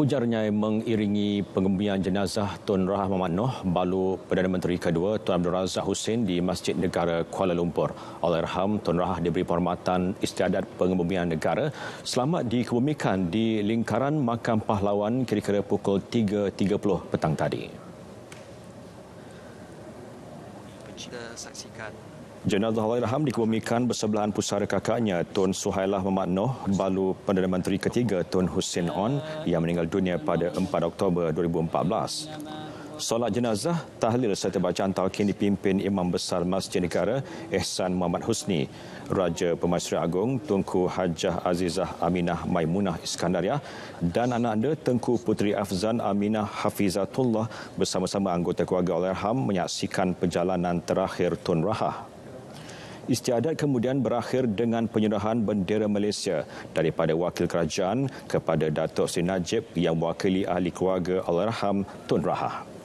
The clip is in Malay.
hujarnya mengiringi pengembian jenazah Tun Rahmat Noh, balu Perdana Menteri kedua Tun Abdul Razak Hussein di Masjid Negara Kuala Lumpur. Allahyarham Tun Rah diberi penghormatan istiadat pengembian negara selamat dikebumikan di lingkaran makam pahlawan kira-kira pukul 3.30 petang tadi. saksikan Jenazah Allah Ilham dikebumikan bersebelahan pusara kakaknya Tun Suhailah Memaknoh balu Perdana Menteri ketiga Tun Hussein On yang meninggal dunia pada 4 Oktober 2014. Solat jenazah, tahlil serta bacaan talqin dipimpin Imam Besar Masjid Negara Ehsan Muhammad Husni, Raja Pemaisuri Agong Tunku Hajah Azizah Aminah Maimunah Iskandaria dan anak anda Tengku Puteri Afzan Aminah Hafizatullah bersama-sama anggota keluarga Allahyarham menyaksikan perjalanan terakhir Tun Rahah istiadat kemudian berakhir dengan penyerahan bendera Malaysia daripada wakil kerajaan kepada Datuk Seri Najib yang mewakili ahli keluarga Allahyarham Tun Rahah.